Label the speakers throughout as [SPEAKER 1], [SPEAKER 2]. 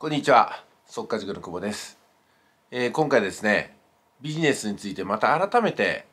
[SPEAKER 1] こんにちは速稼塾の久保です、えー、今回ですねビジネスについてまた改めて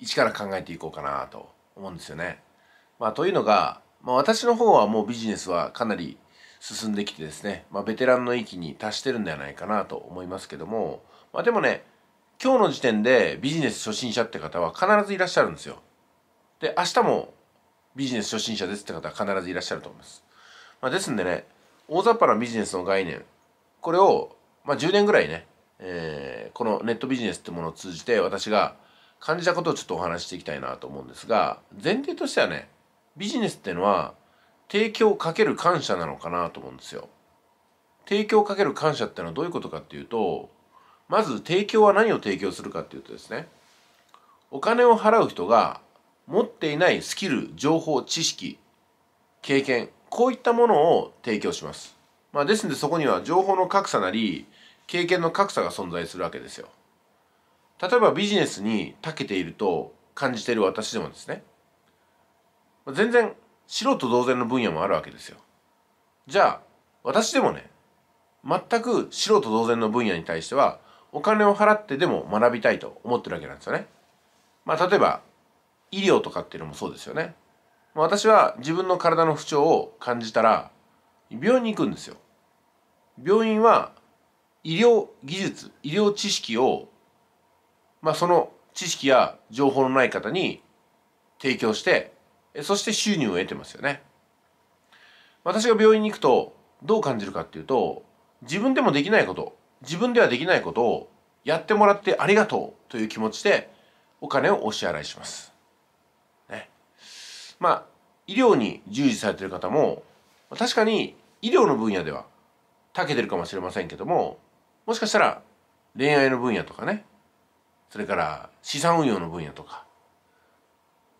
[SPEAKER 1] 一から考えていこうかなと思うんですよね。まあ、というのが、まあ、私の方はもうビジネスはかなり進んできてですね、まあ、ベテランの域に達してるんではないかなと思いますけども、まあ、でもね今日の時点でビジネス初心者って方は必ずいらっしゃるんですよ。で明日もビジネス初心者ですって方は必ずいらっしゃると思います。まあ、ですんでね大雑把なビジネスの概念これを、まあ、10年ぐらいね、えー、このネットビジネスってものを通じて私が感じたことをちょっとお話していきたいなと思うんですが前提としてはねビジネスっていうのは提供かける感謝なのかなと思うんですよ。提供かける感謝ってのはどういうことかっていうとまず提供は何を提供するかっていうとですねお金を払う人が持っていないスキル情報知識経験こういったものを提供します。まあ、ですのでそこには情報の格差なり経験の格差が存在するわけですよ。例えばビジネスに長けていると感じている私でもですね全然素人同然の分野もあるわけですよ。じゃあ私でもね全く素人同然の分野に対してはお金を払ってでも学びたいと思ってるわけなんですよね。まあ例えば医療とかっていうのもそうですよね。私は自分の体の不調を感じたら病院に行くんですよ病院は医療技術医療知識をまあその知識や情報のない方に提供してそして収入を得てますよね私が病院に行くとどう感じるかっていうと自分でもできないこと自分ではできないことをやってもらってありがとうという気持ちでお金をお支払いしますまあ医療に従事されてる方も確かに医療の分野では長けてるかもしれませんけどももしかしたら恋愛の分野とかねそれから資産運用の分野とか、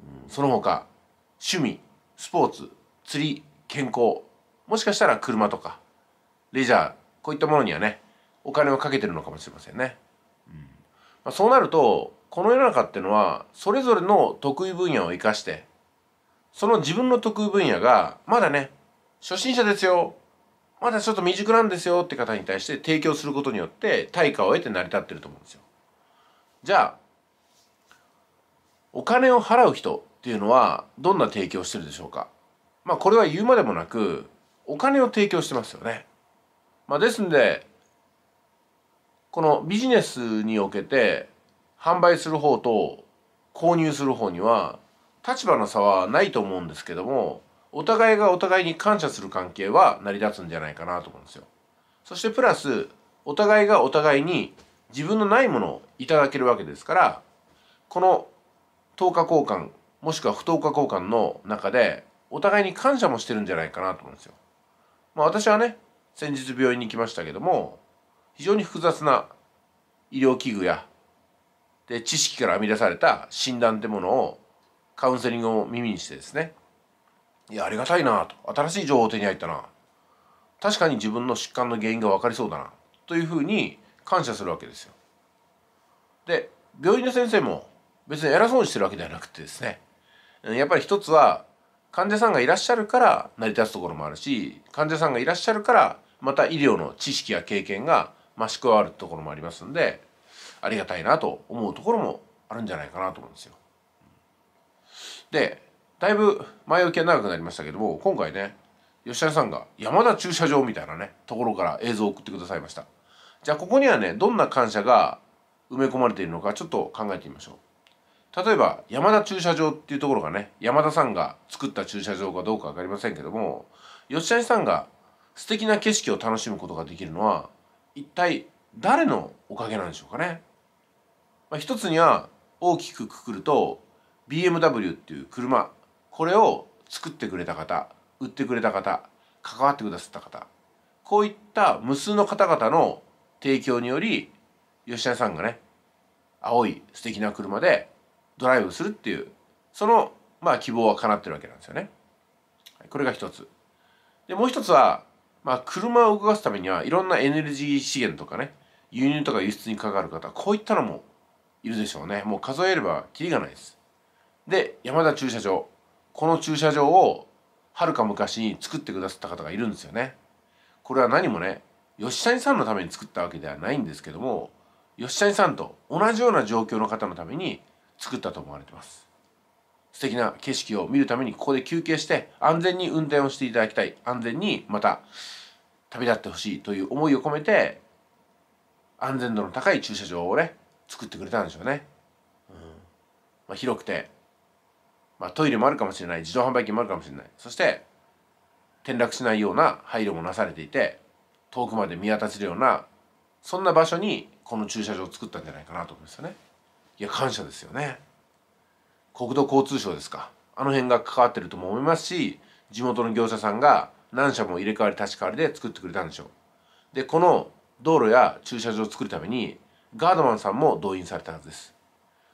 [SPEAKER 1] うん、その他趣味スポーツ釣り健康もしかしたら車とかレジャーこういったものにはねお金をかけてるのかもしれませんね。うんまあ、そうなるとこの世の中っていうのはそれぞれの得意分野を生かしてその自分の得意分野がまだね初心者ですよまだちょっと未熟なんですよって方に対して提供することによって対価を得て成り立ってると思うんですよ。じゃあお金を払う人っていうのはどんな提供してるでしょうかまあこれは言うまでもなくお金を提供してますよね。まあ、ですんでこのビジネスにおけて販売する方と購入する方には立場の差はないと思うんですけどもお互いがお互いに感謝する関係は成り立つんじゃないかなと思うんですよ。そしてプラスお互いがお互いに自分のないものをいただけるわけですからこの等価交換もしくは不等価交換の中でお互いに感謝もしてるんじゃないかなと思うんですよ。まあ私はね先日病院に来ましたけども非常に複雑な医療器具やで知識から編み出された診断ってものをカウンセリングを耳にしてですねいやありがたいなと新しい情報を手に入ったな確かに自分の疾患の原因が分かりそうだなというふうに感謝するわけですよ。で病院の先生も別に偉そうにしてるわけではなくてですねやっぱり一つは患者さんがいらっしゃるから成り立つところもあるし患者さんがいらっしゃるからまた医療の知識や経験が増し加わるところもありますんでありがたいなと思うところもあるんじゃないかなと思うんですよ。でだいぶ前置きは長くなりましたけども今回ね吉田さんが山田駐車場みたいなねところから映像を送ってくださいましたじゃあここにはねどんな感謝が埋め込まれているのかちょっと考えてみましょう例えば山田駐車場っていうところがね山田さんが作った駐車場かどうか分かりませんけども吉谷さんが素敵な景色を楽しむことができるのは一体誰のおかげなんでしょうかね、まあ、一つには大きくくくると BMW っていう車これを作ってくれた方売ってくれた方関わってくださった方こういった無数の方々の提供により吉田さんがね青い素敵な車でドライブするっていうそのまあ希望は叶ってるわけなんですよね。これが一つ。でもう一つは、まあ、車を動かすためにはいろんなエネルギー資源とかね輸入とか輸出に関わる方こういったのもいるでしょうねもう数えればきりがないです。で山田駐車場この駐車場をはるか昔に作ってくださった方がいるんですよね。これは何もね吉谷さんのために作ったわけではないんですけども吉谷さんと同じような状況の方のために作ったと思われてます素敵な景色を見るためにここで休憩して安全に運転をしていただきたい安全にまた旅立ってほしいという思いを込めて安全度の高い駐車場をね作ってくれたんでしょうね、うんまあ、広くてまあ、トイレもあるかもしれない自動販売機もあるかもしれないそして転落しないような配慮もなされていて遠くまで見渡せるようなそんな場所にこの駐車場を作ったんじゃないかなと思うんですよね。いや感謝ですよね。国土交通省ですかあの辺が関わってるとも思いますし地元の業者さんが何社も入れ替わり立ち替わりで作ってくれたんでしょう。でこの道路や駐車場を作るためにガードマンさんも動員されたはずです。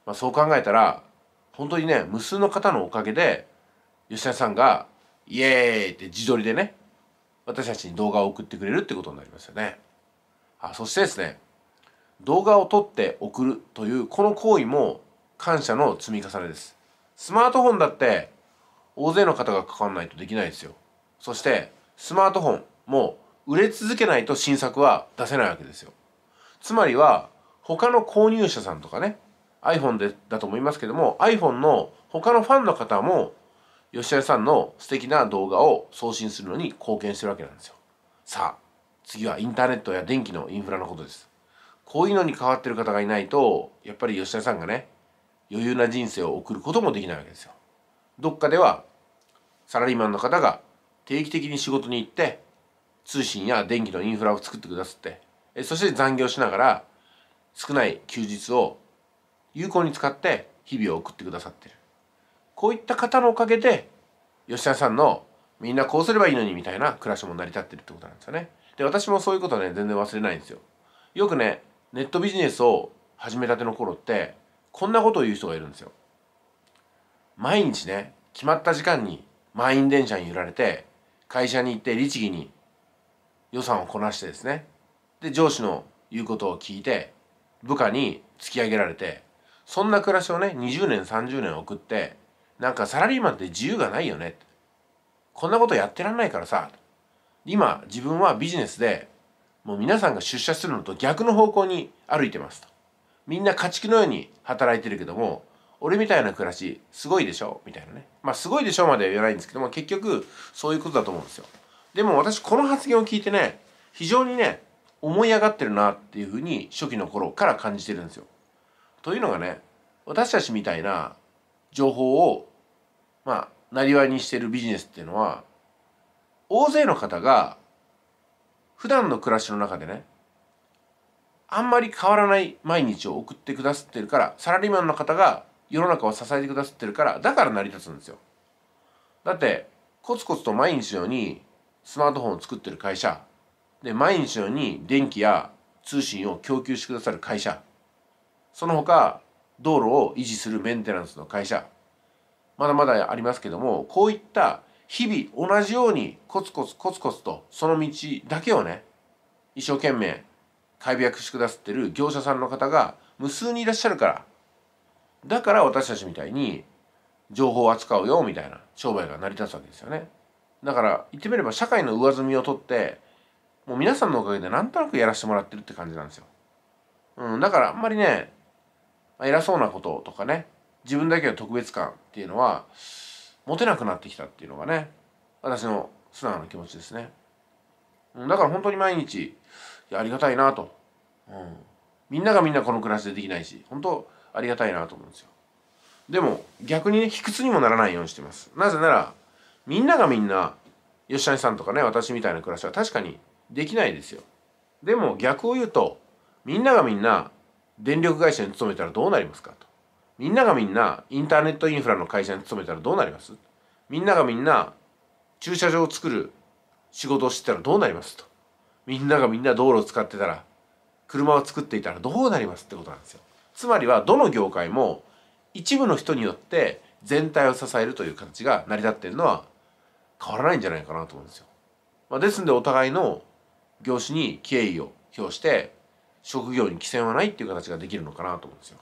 [SPEAKER 1] まあ、そう考えたら本当にね無数の方のおかげで吉田さんが「イエーイ!」って自撮りでね私たちに動画を送ってくれるってことになりますよね。あそしてですね動画を撮って送るというこの行為も感謝の積み重ねです。スマートフォンだって大勢の方がかかんないとできないですよ。そしてスマートフォンも売れ続けないと新作は出せないわけですよ。つまりは他の購入者さんとかね iPhone でだと思いますけども iPhone の他のファンの方も吉田さんの素敵な動画を送信するのに貢献してるわけなんですよさあ次はインターネットや電気のインフラのことですこういうのに変わってる方がいないとやっぱり吉田さんがね余裕な人生を送ることもできないわけですよどっかではサラリーマンの方が定期的に仕事に行って通信や電気のインフラを作ってくださってそして残業しながら少ない休日を有効に使って日々を送ってくださってるこういった方のおかげで吉田さんのみんなこうすればいいのにみたいな暮らしも成り立ってるってことなんですよねで私もそういうことね全然忘れないんですよよくねネットビジネスを始めたての頃ってこんなことを言う人がいるんですよ毎日ね決まった時間に満員電車に揺られて会社に行って律儀に予算をこなしてですねで上司の言うことを聞いて部下に突き上げられてそんな暮らしをね20年30年送ってなんかサラリーマンって自由がないよねこんなことやってらんないからさ今自分はビジネスでもう皆さんが出社するのと逆の方向に歩いてますとみんな家畜のように働いてるけども俺みたいな暮らしすごいでしょみたいなねまあすごいでしょまでは言わないんですけども結局そういうことだと思うんですよでも私この発言を聞いてね非常にね思い上がってるなっていうふうに初期の頃から感じてるんですよというのがね私たちみたいな情報をまあなりわいにしてるビジネスっていうのは大勢の方が普段の暮らしの中でねあんまり変わらない毎日を送ってくださってるからサラリーマンの方が世の中を支えてくださってるからだから成り立つんですよ。だってコツコツと毎日のようにスマートフォンを作ってる会社で毎日のように電気や通信を供給してくださる会社その他道路を維持するメンテナンスの会社まだまだありますけどもこういった日々同じようにコツコツコツコツとその道だけをね一生懸命開闢してくださってる業者さんの方が無数にいらっしゃるからだから私たちみたいに情報を扱うよみたいな商売が成り立つわけですよねだから言ってみれば社会の上積みを取ってもう皆さんのおかげでなんとなくやらせてもらってるって感じなんですよ、うん、だからあんまりね偉そうなこととかね自分だけの特別感っていうのは持てなくなってきたっていうのがね私の素直な気持ちですねだから本当に毎日ありがたいなと、うん、みんながみんなこの暮らしでできないし本当ありがたいなと思うんですよでも逆にね卑屈にもならないようにしてますなぜならみんながみんな吉谷さんとかね私みたいな暮らしは確かにできないですよでも逆を言うとみんながみんな電力会社に勤めたらどうなりますかとみんながみんなインターネットインフラの会社に勤めたらどうなりますみんながみんな駐車場を作る仕事をしてたらどうなりますとみんながみんな道路を使ってたら車を作っていたらどうなりますってことなんですよつまりはどの業界も一部の人によって全体を支えるという形が成り立っているのは変わらないんじゃないかなと思うんですよ、まあ、ですんでお互いの業種に敬意を表して職業に規制はないっていう形ができるのかなと思うんですよ。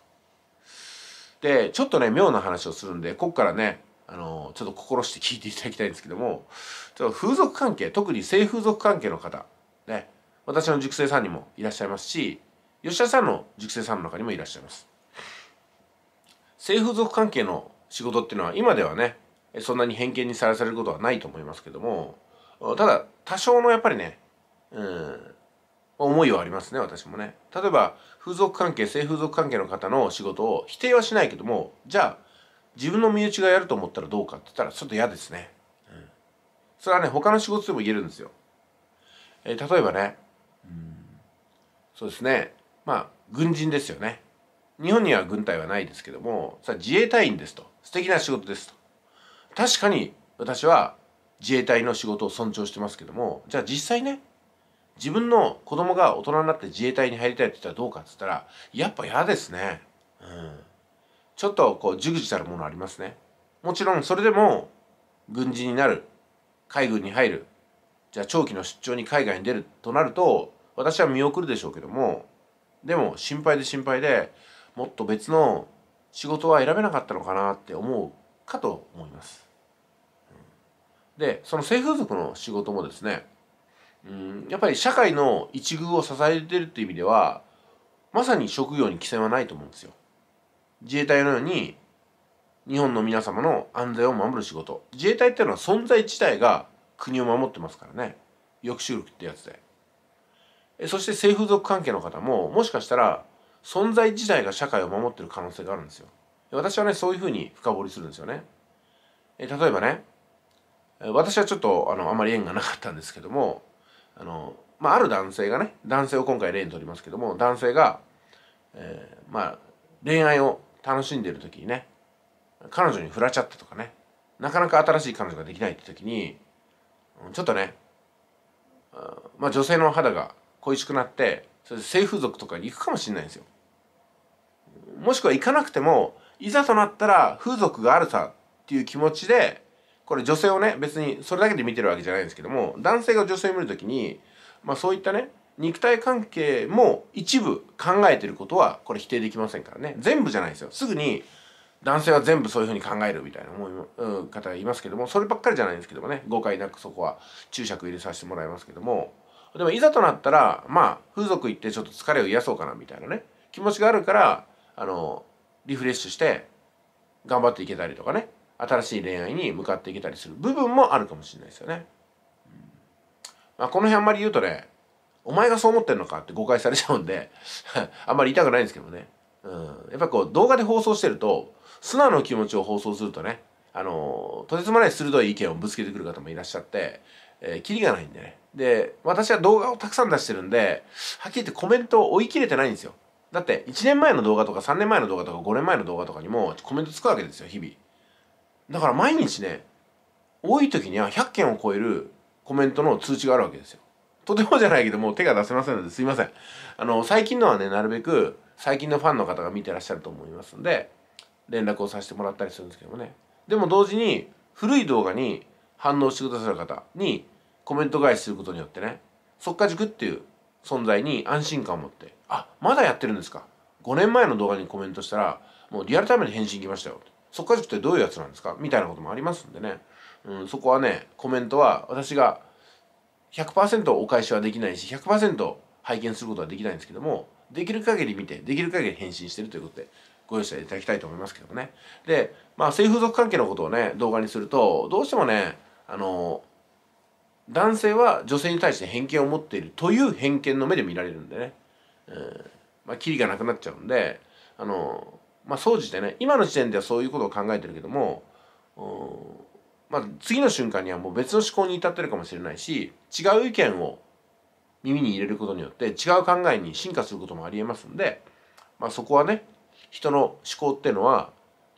[SPEAKER 1] でちょっとね妙な話をするんでここからねあのちょっと心して聞いていただきたいんですけどもちょっと風俗関係特に性風俗関係の方ね私の塾生さんにもいらっしゃいますし吉田さんの塾生さんの中にもいらっしゃいます。性風俗関係の仕事っていうのは今ではねそんなに偏見にさらされることはないと思いますけどもただ多少のやっぱりねうん思いはありますね私もね例えば風俗関係性風俗関係の方の仕事を否定はしないけどもじゃあ自分の身内がやると思ったらどうかって言ったらちょっと嫌ですね、うん、それはね他の仕事でも言えるんですよ、えー、例えばね、うん、そうですねまあ軍人ですよね日本には軍隊はないですけどもさ自衛隊員ですと素敵な仕事ですと確かに私は自衛隊の仕事を尊重してますけどもじゃあ実際ね自分の子供が大人になって自衛隊に入りたいって言ったらどうかっつったらやっぱ嫌ですね。うん、ちょっとこうじぐじたるものありますね。もちろんそれでも軍人になる海軍に入るじゃあ長期の出張に海外に出るとなると私は見送るでしょうけどもでも心配で心配でもっと別の仕事は選べなかったのかなって思うかと思います。でその性風俗の仕事もですねうん、やっぱり社会の一遇を支えてるっていう意味ではまさに職業に規制はないと思うんですよ。自衛隊のように日本の皆様の安全を守る仕事自衛隊っていうのは存在自体が国を守ってますからね抑止力ってやつでそして性風俗関係の方ももしかしたら存在自体が社会を守ってる可能性があるんですよ私はねそういうふうに深掘りするんですよね例えばね私はちょっとあのあまり縁がなかったんですけどもあの、まあ、ある男性がね男性を今回例にとりますけども男性が、えー、まあ、恋愛を楽しんでる時にね彼女に振られちゃったとかねなかなか新しい彼女ができないって時にちょっとね、まあ、女性の肌が恋しくなってそれで性風俗とかに行くかもしれないんですよ。もしくは行かなくてもいざとなったら風俗があるさっていう気持ちでこれ女性をね別にそれだけで見てるわけじゃないんですけども男性が女性を見る時に、まあ、そういったね肉体関係も一部考えてることはこれ否定できませんからね全部じゃないですよすぐに男性は全部そういうふうに考えるみたいな思う方がいますけどもそればっかりじゃないんですけどもね誤解なくそこは注釈入れさせてもらいますけどもでもいざとなったらまあ風俗行ってちょっと疲れを癒そうかなみたいなね気持ちがあるからあのリフレッシュして頑張っていけたりとかね新しい恋愛に向かっていけたりする部分もあるかもしれないですよね。まあ、この辺あんまり言うとねお前がそう思ってんのかって誤解されちゃうんで あんまり言いたくないんですけどね。うん、やっぱこう動画で放送してると素直な気持ちを放送するとねあのとてつもない鋭い意見をぶつけてくる方もいらっしゃって、えー、キリがないんでねで私は動画をたくさん出してるんではっきり言ってコメントを追い切れてないんですよだって1年前の動画とか3年前の動画とか5年前の動画とかにもコメントつくわけですよ日々だから毎日ね多い時には100件を超えるコメントの通知があるわけですよとてもじゃないけどもう手が出せませんのですいませんあの最近のはねなるべく最近のファンの方が見てらっしゃると思いますんで連絡をさせてもらったりするんですけどもねでも同時に古い動画に反応してくださる方にコメント返しすることによってねっか、塾っていう存在に安心感を持ってあまだやってるんですか5年前の動画にコメントしたらもうリアルタイムで返信来ましたよ速稼塾ってどういうやつなんですかみたいなこともありますんでね、うん、そこはねコメントは私が100%お返しはできないし100%拝見することはできないんですけどもできる限り見てできる限り返信してるということでご容赦いただきたいと思いますけどもねでまあ性風俗関係のことをね動画にするとどうしてもねあの男性は女性に対して偏見を持っているという偏見の目で見られるんでね、うんまあ、キリがなくなっちゃうんであのまあ総じてね今の時点ではそういうことを考えてるけども、まあ、次の瞬間にはもう別の思考に至ってるかもしれないし違う意見を耳に入れることによって違う考えに進化することもありえますんで、まあ、そこはね人の思考っていうのは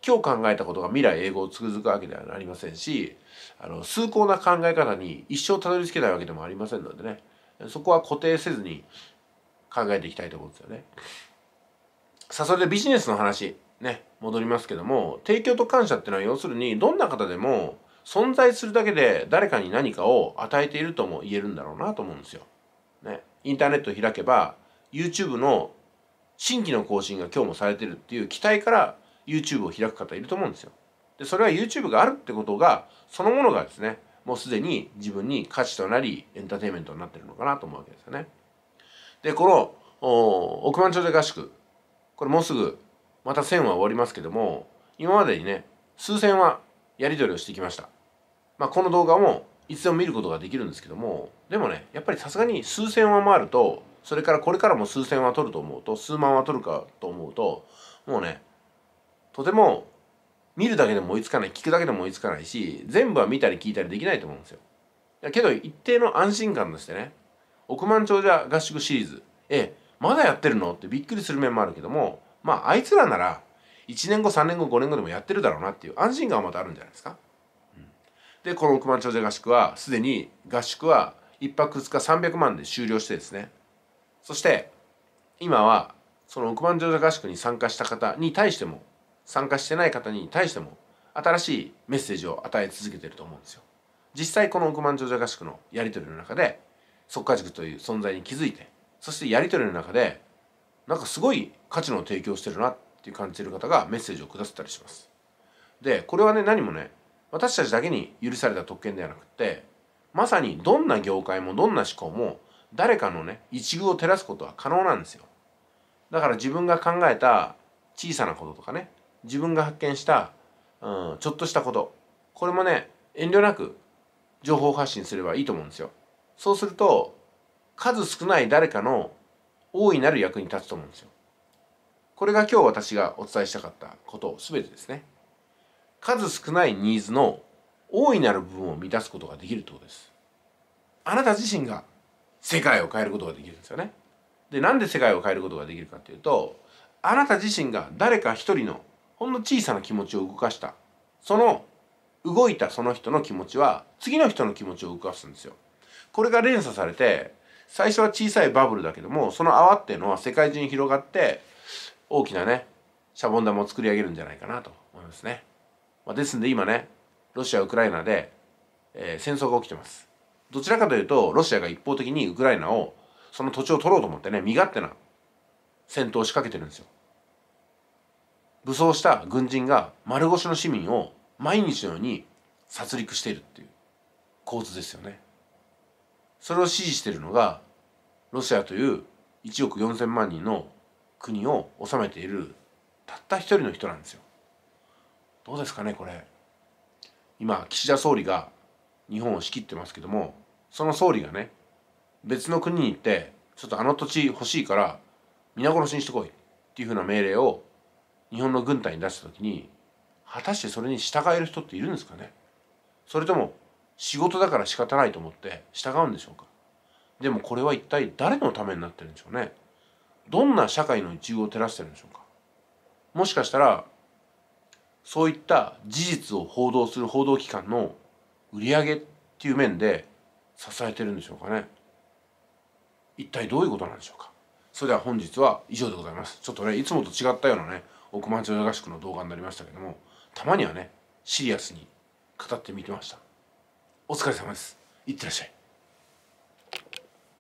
[SPEAKER 1] 今日考えたことが未来英語をつくづくわけではありませんしあの崇高な考え方に一生たどり着けないわけでもありませんのでねそこは固定せずに考えていきたいと思うんですよね。さあそれでビジネスの話ね戻りますけども提供と感謝っていうのは要するにどんな方でも存在するだけで誰かに何かを与えているとも言えるんだろうなと思うんですよ。ね、インターネット開けば YouTube の新規の更新が今日もされてるっていう期待から YouTube を開く方いると思うんですよ。でそれは YouTube があるってことがそのものがですねもうすでに自分に価値となりエンターテインメントになってるのかなと思うわけですよね。でこの億万長者合宿これもうすぐまた1000は終わりますけども今までにね数千はやり取りをしてきました、まあ、この動画もいつでも見ることができるんですけどもでもねやっぱりさすがに数千話もあるとそれからこれからも数千話取ると思うと数万話取るかと思うともうねとても見るだけでも追いつかない聞くだけでも追いつかないし全部は見たり聞いたりできないと思うんですよだけど一定の安心感としてね億万長者合宿シリーズええまだやってるのってびっくりする面もあるけどもまああいつらなら1年後3年後5年後でもやってるだろうなっていう安心感はまたあるんじゃないですか。うん、でこの億万長者合宿はすでに合宿は1泊2日300万で終了してですねそして今はその億万長者合宿に参加した方に対しても参加してない方に対しても新しいメッセージを与え続けてると思うんですよ。実際この億万長者合宿のやり取りの中で即家塾という存在に気づいてそしてやり取りの中でなんかすごい価値の提供してるなっていう感じてる方がメッセージをくださったりします。でこれはね何もね私たちだけに許された特権ではなくてまさにどんな業界もどんな思考も誰かのね一遇を照らすことは可能なんですよ。だから自分が考えた小さなこととかね自分が発見した、うん、ちょっとしたことこれもね遠慮なく情報発信すればいいと思うんですよ。そうすると数少ない誰かの大いなる役に立つと思うんですよ。これが今日私がお伝えしたかったこと全てですね。数少ないニーズの大いなる部分を満たすことができるってことです。あなた自身が世界を変えることができるんですよね。で、なんで世界を変えることができるかっていうと、あなた自身が誰か一人のほんの小さな気持ちを動かした、その動いたその人の気持ちは次の人の気持ちを動かすんですよ。これが連鎖されて最初は小さいバブルだけどもその泡っていうのは世界中に広がって大きなねシャボン玉を作り上げるんじゃないかなと思いますね、まあ、ですんで今ねロシアウクライナで、えー、戦争が起きてますどちらかというとロシアが一方的にウクライナをその土地を取ろうと思ってね身勝手な戦闘を仕掛けてるんですよ武装した軍人が丸腰の市民を毎日のように殺戮しているっていう構図ですよねそれを支持してるのがロシアという1億4,000万人の国を治めているたった一人の人なんですよ。どうですかねこれ。今岸田総理が日本を仕切ってますけどもその総理がね別の国に行ってちょっとあの土地欲しいから皆殺しにしてこいっていうふうな命令を日本の軍隊に出した時に果たしてそれに従える人っているんですかねそれとも仕事だから仕方ないと思って従うんでしょうかでもこれは一体誰のためになってるんでしょうねどんな社会の一遇を照らしてるんでしょうかもしかしたらそういった事実を報道する報道機関の売り上げっていう面で支えてるんでしょうかね一体どういうことなんでしょうかそれでは本日は以上でございますちょっとねいつもと違ったようなね億万長者合宿の動画になりましたけどもたまにはねシリアスに語ってみてましたお疲れ様ですいってらっしゃい